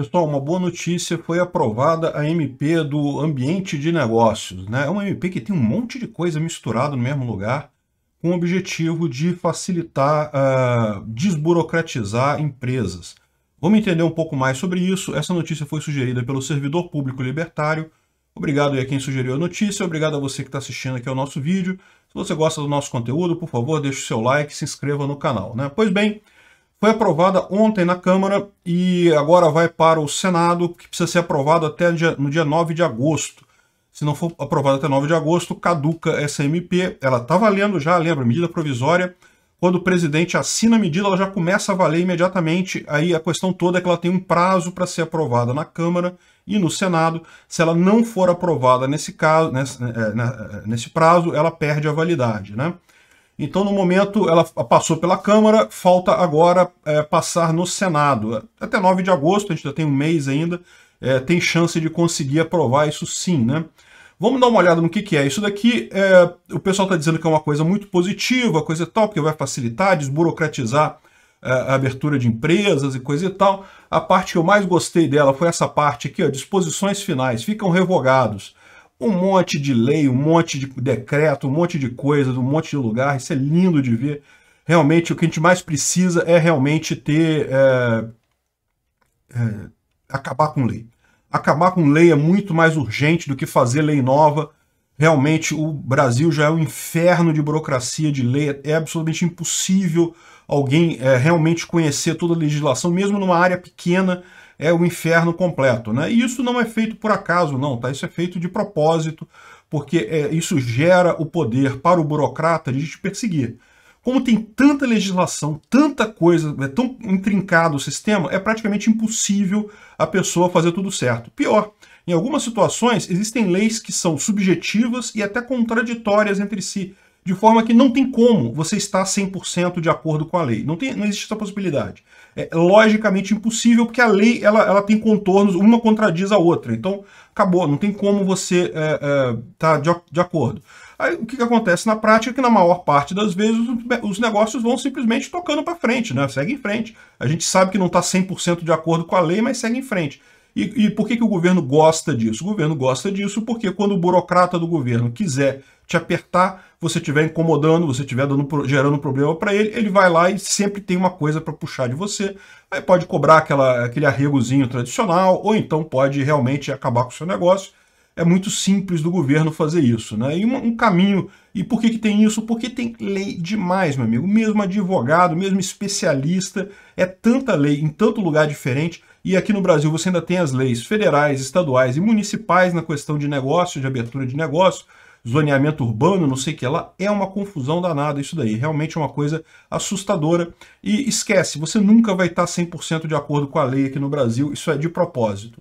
Pessoal, uma boa notícia, foi aprovada a MP do Ambiente de Negócios. Né? É uma MP que tem um monte de coisa misturada no mesmo lugar, com o objetivo de facilitar, uh, desburocratizar empresas. Vamos entender um pouco mais sobre isso. Essa notícia foi sugerida pelo Servidor Público Libertário. Obrigado a quem sugeriu a notícia, obrigado a você que está assistindo aqui ao nosso vídeo. Se você gosta do nosso conteúdo, por favor, deixe o seu like e se inscreva no canal. Né? Pois bem, foi aprovada ontem na Câmara e agora vai para o Senado, que precisa ser aprovado até no dia 9 de agosto. Se não for aprovado até 9 de agosto, caduca essa MP. Ela está valendo já, lembra, medida provisória. Quando o presidente assina a medida, ela já começa a valer imediatamente. Aí a questão toda é que ela tem um prazo para ser aprovada na Câmara e no Senado. Se ela não for aprovada nesse caso, nesse, é, é, é, nesse prazo, ela perde a validade. Né? Então, no momento, ela passou pela Câmara, falta agora é, passar no Senado. Até 9 de agosto, a gente já tem um mês ainda, é, tem chance de conseguir aprovar isso sim, né? Vamos dar uma olhada no que, que é. Isso daqui, é, o pessoal está dizendo que é uma coisa muito positiva, coisa e tal, porque vai facilitar, desburocratizar é, a abertura de empresas e coisa e tal. A parte que eu mais gostei dela foi essa parte aqui, ó, disposições finais, ficam revogados um monte de lei, um monte de decreto, um monte de coisas, um monte de lugar. Isso é lindo de ver. Realmente, o que a gente mais precisa é realmente ter. É, é, acabar com lei. Acabar com lei é muito mais urgente do que fazer lei nova. Realmente, o Brasil já é um inferno de burocracia, de lei. É absolutamente impossível alguém é, realmente conhecer toda a legislação, mesmo numa área pequena é o inferno completo. Né? E isso não é feito por acaso, não, tá? Isso é feito de propósito, porque é, isso gera o poder para o burocrata de te perseguir. Como tem tanta legislação, tanta coisa, é tão intrincado o sistema, é praticamente impossível a pessoa fazer tudo certo. Pior, em algumas situações existem leis que são subjetivas e até contraditórias entre si, de forma que não tem como você estar 100% de acordo com a lei. Não, tem, não existe essa possibilidade. É, é logicamente impossível, porque a lei ela, ela tem contornos, uma contradiz a outra. Então, acabou, não tem como você estar é, é, tá de, de acordo. Aí, o que, que, acontece na prática é que, na maior parte das vezes, os, os negócios vão simplesmente tocando para frente, né? segue em frente. A gente sabe que não está 100% de acordo com a lei, mas segue em frente. E, e por que, que o governo gosta disso? O governo gosta disso porque quando o burocrata do governo quiser te apertar, você estiver incomodando, você estiver gerando problema para ele, ele vai lá e sempre tem uma coisa para puxar de você. Aí pode cobrar aquela, aquele arregozinho tradicional, ou então pode realmente acabar com o seu negócio. É muito simples do governo fazer isso. Né? E um, um caminho. E por que, que tem isso? Porque tem lei demais, meu amigo. Mesmo advogado, mesmo especialista, é tanta lei em tanto lugar diferente e aqui no Brasil você ainda tem as leis federais, estaduais e municipais na questão de negócio, de abertura de negócio, zoneamento urbano, não sei o que lá, é uma confusão danada isso daí, realmente é uma coisa assustadora. E esquece, você nunca vai estar 100% de acordo com a lei aqui no Brasil, isso é de propósito.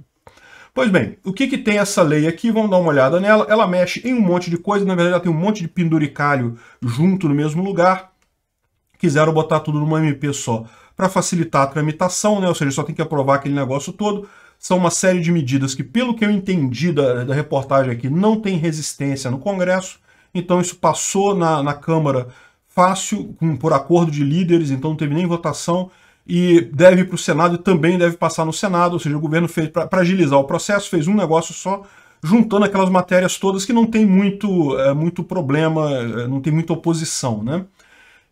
Pois bem, o que, que tem essa lei aqui? Vamos dar uma olhada nela. Ela mexe em um monte de coisa, na verdade ela tem um monte de penduricalho junto no mesmo lugar quiseram botar tudo numa MP só. Para facilitar a tramitação, né? ou seja, só tem que aprovar aquele negócio todo, são uma série de medidas que, pelo que eu entendi da, da reportagem aqui, não tem resistência no Congresso, então isso passou na, na Câmara fácil, com, por acordo de líderes, então não teve nem votação, e deve ir para o Senado e também deve passar no Senado, ou seja, o governo fez, para agilizar o processo, fez um negócio só, juntando aquelas matérias todas que não tem muito, é, muito problema, eh, não tem muita oposição, né?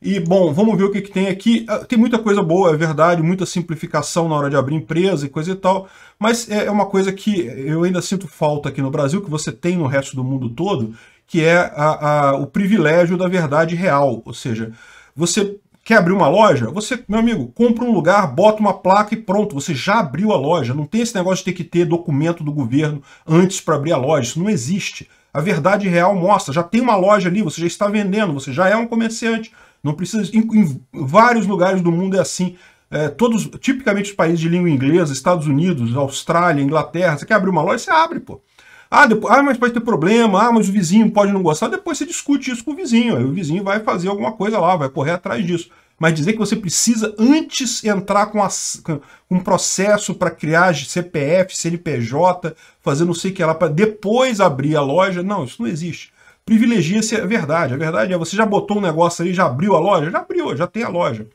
E, bom, vamos ver o que, que, tem aqui. Ah, tem muita coisa boa, é verdade, muita simplificação na hora de abrir empresa e coisa e tal, mas é, é uma coisa que eu ainda sinto falta aqui no Brasil, que você tem no resto do mundo todo, que é a, a, o privilégio da verdade real. Ou seja, você quer abrir uma loja? Você, meu amigo, compra um lugar, bota uma placa e pronto, você já abriu a loja. Não tem esse negócio de ter que ter documento do governo antes para abrir a loja. Isso não existe. A verdade real mostra, já tem uma loja ali, você já está vendendo, você já é um comerciante, não precisa. Em, em vários lugares do mundo é assim. É, todos, tipicamente os países de língua inglesa, Estados Unidos, Austrália, Inglaterra, você quer abrir uma loja, você abre, pô. Ah, depois, ah, mas pode ter problema, ah, mas o vizinho pode não gostar, depois você discute isso com o vizinho, aí o vizinho vai fazer alguma coisa lá, vai correr atrás disso. Mas dizer que você precisa, antes entrar com, a, com um processo para criar CPF, CNPJ, fazer não sei o que lá, para depois abrir a loja, não, isso não existe privilegia-se a é verdade. A verdade é, você já botou um negócio aí, já abriu a loja? Já abriu, já tem a loja.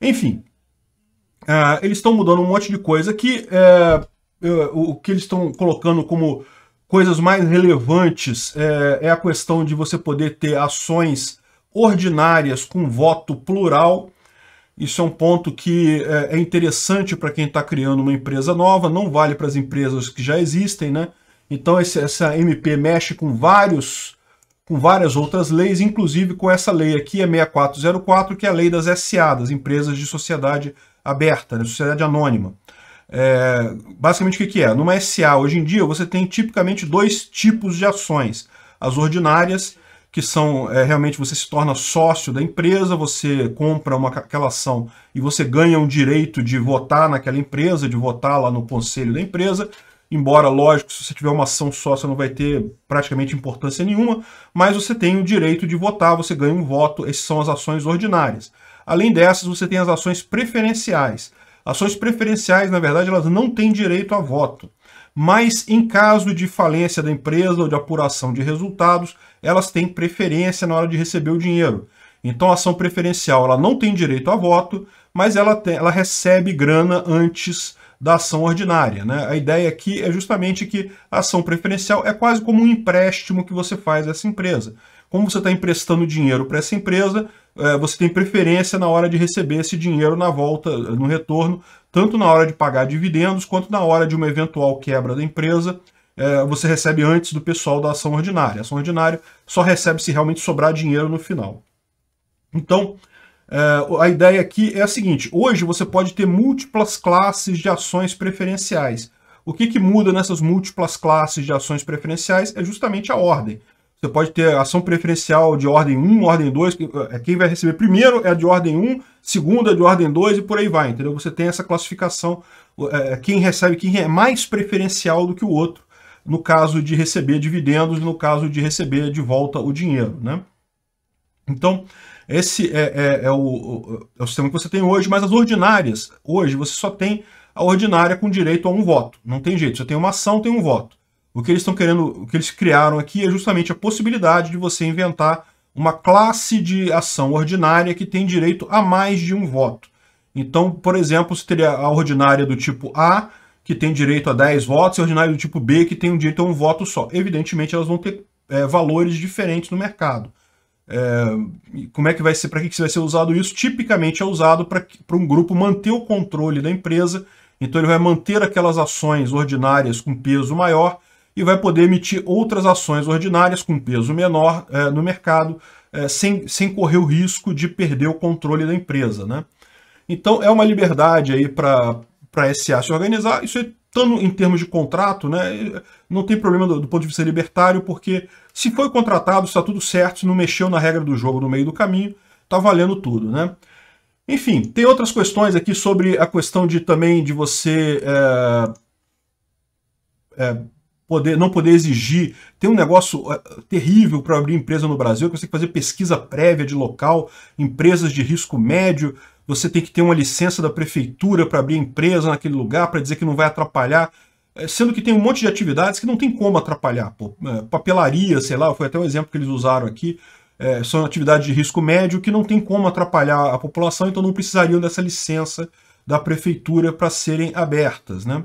Enfim, uh, eles estão mudando um monte de coisa que uh, o que eles estão colocando como coisas mais relevantes uh, é a questão de você poder ter ações ordinárias com voto plural. Isso é um ponto que é interessante para quem está criando uma empresa nova, não vale para as empresas que já existem, né? Então esse, essa MP mexe com vários com várias outras leis, inclusive com essa lei aqui, a 6404, que é a lei das SA, das empresas de sociedade aberta, né, sociedade anônima. É, basicamente o que, que é? Numa SA, hoje em dia, você tem tipicamente dois tipos de ações. As ordinárias, que são é, realmente você se torna sócio da empresa, você compra uma, aquela ação e você ganha um direito de votar naquela empresa, de votar lá no conselho da empresa. Embora, lógico, se você tiver uma ação só, você não vai ter praticamente importância nenhuma, mas você tem o direito de votar, você ganha um voto, essas são as ações ordinárias. Além dessas, você tem as ações preferenciais. Ações preferenciais, na verdade, elas não têm direito a voto. Mas em caso de falência da empresa ou de apuração de resultados, elas têm preferência na hora de receber o dinheiro. Então a ação preferencial ela não tem direito a voto, mas ela, tem, ela recebe grana antes da ação ordinária. Né? A ideia aqui é justamente que a ação preferencial é quase como um empréstimo que você faz a essa empresa. Como você está emprestando dinheiro para essa empresa, eh, você tem preferência na hora de receber esse dinheiro na volta, no retorno, tanto na hora de pagar dividendos quanto na hora de uma eventual quebra da empresa. Eh, você recebe antes do pessoal da ação ordinária. A ação ordinária só recebe se realmente sobrar dinheiro no final. Então, Uh, a ideia aqui é a seguinte: hoje você pode ter múltiplas classes de ações preferenciais. O que, que muda nessas múltiplas classes de ações preferenciais é justamente a ordem. Você pode ter ação preferencial de ordem 1, ordem 2, é, quem vai receber primeiro é a de ordem 1, segunda é de ordem 2 e por aí vai, entendeu? Você tem essa classificação, é, quem recebe, quem é mais preferencial do que o outro, no caso de receber dividendos, no caso de receber de volta o dinheiro, né? Então, esse é, é, é, o, é o sistema que você tem hoje, mas as ordinárias, hoje você só tem a ordinária com direito a um voto. Não tem jeito, você tem uma ação, tem um voto. O que eles estão querendo, o que eles criaram aqui é justamente a possibilidade de você inventar uma classe de ação ordinária que tem direito a mais de um voto. Então, por exemplo, você teria a ordinária do tipo A, que tem direito a 10 votos, e a ordinária do tipo B, que tem um direito a um voto só. Evidentemente, elas vão ter é, valores diferentes no mercado. É, como é que vai ser, para que, que vai ser usado isso? Tipicamente é usado para um grupo manter o controle da empresa, então ele vai manter aquelas ações ordinárias com peso maior e vai poder emitir outras ações ordinárias com peso menor é, no mercado, é, sem, sem correr o risco de perder o controle da empresa. Né? Então é uma liberdade aí para a SA se organizar, isso é, tanto em termos de contrato, né, não tem problema do, do ponto de vista libertário, porque se foi contratado, está tudo certo, se não mexeu na regra do jogo no meio do caminho, está valendo tudo, né? Enfim, tem outras questões aqui sobre a questão de também de você é, é, poder, não poder exigir. Tem um negócio é, terrível para abrir empresa no Brasil, que você tem que fazer pesquisa prévia de local, empresas de risco médio, você tem que ter uma licença da prefeitura para abrir empresa naquele lugar, para dizer que não vai atrapalhar é, sendo que tem um monte de atividades que não tem como atrapalhar. Pô. É, papelaria, sei lá, foi até um exemplo que eles usaram aqui, é, são atividades de risco médio que não tem como atrapalhar a população, então não precisariam dessa licença da prefeitura para serem abertas. Né?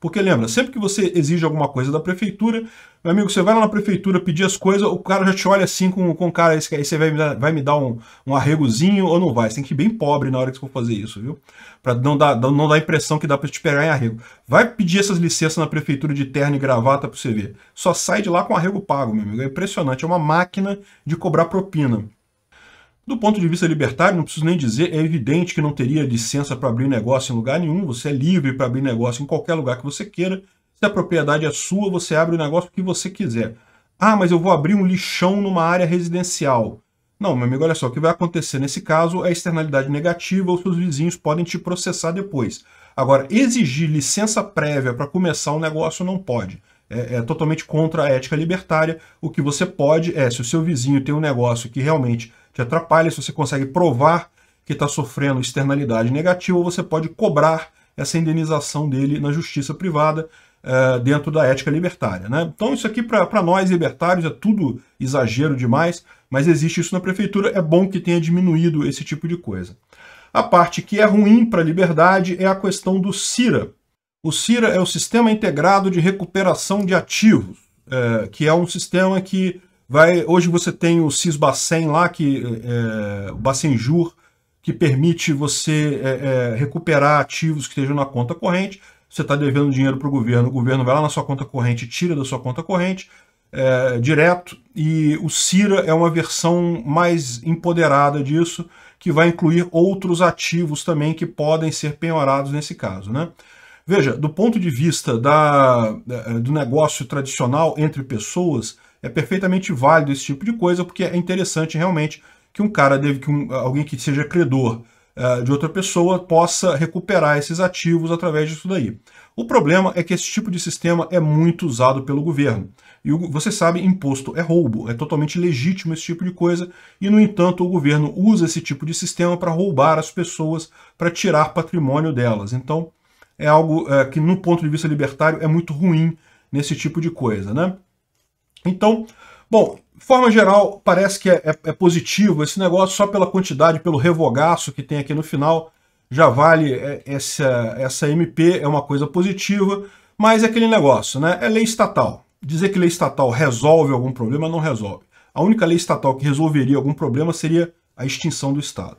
Porque lembra, sempre que você exige alguma coisa da prefeitura, meu amigo, você vai lá na prefeitura pedir as coisas, o cara já te olha assim com, com cara, aí você vai me dar, vai me dar um, um arregozinho ou não vai. Você tem que ir bem pobre na hora que você for fazer isso, viu? Pra não dar, não dar a impressão que dá pra te pegar em arrego. Vai pedir essas licenças na prefeitura de terno e gravata pra você ver. Só sai de lá com arrego pago, meu amigo. É impressionante, é uma máquina de cobrar propina. Do ponto de vista libertário, não preciso nem dizer, é evidente que não teria licença para abrir negócio em lugar nenhum, você é livre para abrir negócio em qualquer lugar que você queira. Se a propriedade é sua, você abre o negócio que você quiser. Ah, mas eu vou abrir um lixão numa área residencial. Não, meu amigo, olha só, o que vai acontecer nesse caso é externalidade negativa, os seus vizinhos podem te processar depois. Agora, exigir licença prévia para começar o um negócio não pode. É, é, totalmente contra a ética libertária. O que você pode é, se o seu vizinho tem um negócio que realmente te atrapalha. Se você consegue provar que está sofrendo externalidade negativa, você pode cobrar essa indenização dele na justiça privada uh, dentro da ética libertária. Né? Então isso aqui para nós libertários é tudo exagero demais, mas existe isso na prefeitura, é bom que tenha diminuído esse tipo de coisa. A parte que é ruim para a liberdade é a questão do CIRA. O CIRA é o Sistema Integrado de Recuperação de Ativos, é, que é um sistema que Vai, hoje você tem o Sisbacen lá, que, é, é, o Bacenjur, que permite você é, é, recuperar ativos que estejam na conta corrente. Você está devendo dinheiro para o governo, o governo vai lá na sua conta corrente, tira da sua conta corrente é, direto. E o CIRA é uma versão mais empoderada disso, que vai incluir outros ativos também que podem ser penhorados nesse caso. Né? Veja, do ponto de vista da, do negócio tradicional entre pessoas, é perfeitamente válido esse tipo de coisa, porque é interessante realmente que um cara deve, que um, alguém que seja credor uh, de outra pessoa possa recuperar esses ativos através disso daí. O problema é que esse tipo de sistema é muito usado pelo governo. E você sabe, imposto é roubo, é totalmente legítimo esse tipo de coisa, e no entanto o governo usa esse tipo de sistema para roubar as pessoas, para tirar patrimônio delas. Então é algo é, que, no ponto de vista libertário, é muito ruim nesse tipo de coisa. Né? Então, bom, forma geral, parece que é, é, é, positivo. Esse negócio, só pela quantidade, pelo revogaço que tem aqui no final, já vale é, essa, essa MP, é uma coisa positiva, mas é aquele negócio, né? É lei estatal. Dizer que lei estatal resolve algum problema, não resolve. A única lei estatal que resolveria algum problema seria a extinção do Estado.